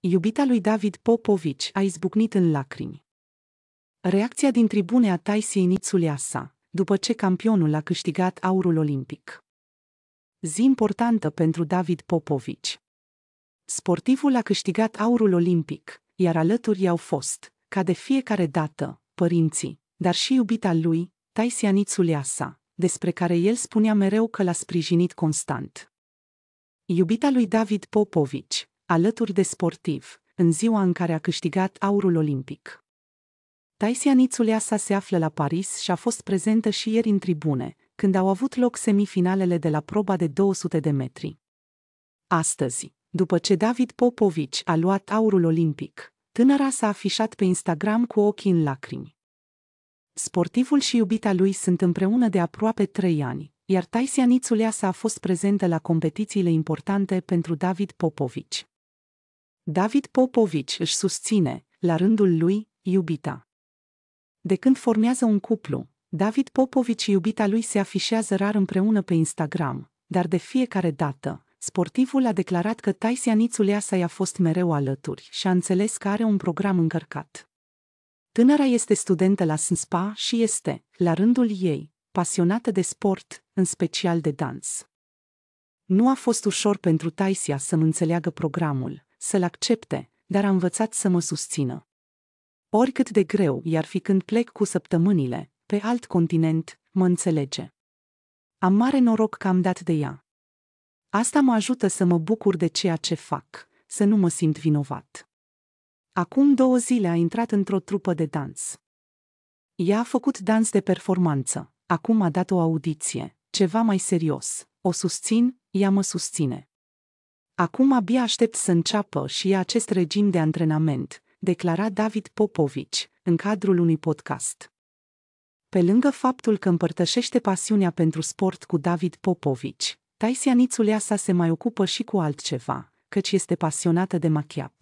Iubita lui David Popovici a izbucnit în lacrimi. Reacția din tribune a Taisiei sa, după ce campionul a câștigat aurul olimpic. Zi importantă pentru David Popovici. Sportivul a câștigat aurul olimpic, iar alături i-au fost, ca de fiecare dată, părinții, dar și iubita lui, Taisia sa, despre care el spunea mereu că l-a sprijinit constant. Iubita lui David Popovici, alături de sportiv, în ziua în care a câștigat aurul olimpic. Taisia Nițuleasa se află la Paris și a fost prezentă și ieri în tribune, când au avut loc semifinalele de la proba de 200 de metri. Astăzi, după ce David Popovici a luat aurul olimpic, tânăra s-a afișat pe Instagram cu ochii în lacrimi. Sportivul și iubita lui sunt împreună de aproape trei ani, iar Taisia Nițuleasa a fost prezentă la competițiile importante pentru David Popovici. David Popovici își susține, la rândul lui, iubita. De când formează un cuplu, David Popovici și iubita lui se afișează rar împreună pe Instagram, dar de fiecare dată, sportivul a declarat că Taisia Nițuleasa i-a fost mereu alături și a înțeles că are un program încărcat. Tânăra este studentă la SNSPA și este, la rândul ei, pasionată de sport, în special de dans. Nu a fost ușor pentru Taisia să-mi înțeleagă programul, să-l accepte, dar a învățat să mă susțină. Oricât de greu i-ar fi când plec cu săptămânile, pe alt continent, mă înțelege. Am mare noroc că am dat de ea. Asta mă ajută să mă bucur de ceea ce fac, să nu mă simt vinovat. Acum două zile a intrat într-o trupă de dans. Ea a făcut dans de performanță, acum a dat o audiție, ceva mai serios. O susțin, ea mă susține. Acum abia aștept să înceapă și acest regim de antrenament, declara David Popovici, în cadrul unui podcast. Pe lângă faptul că împărtășește pasiunea pentru sport cu David Popovici, Taisia sa se mai ocupă și cu altceva, căci este pasionată de machiap.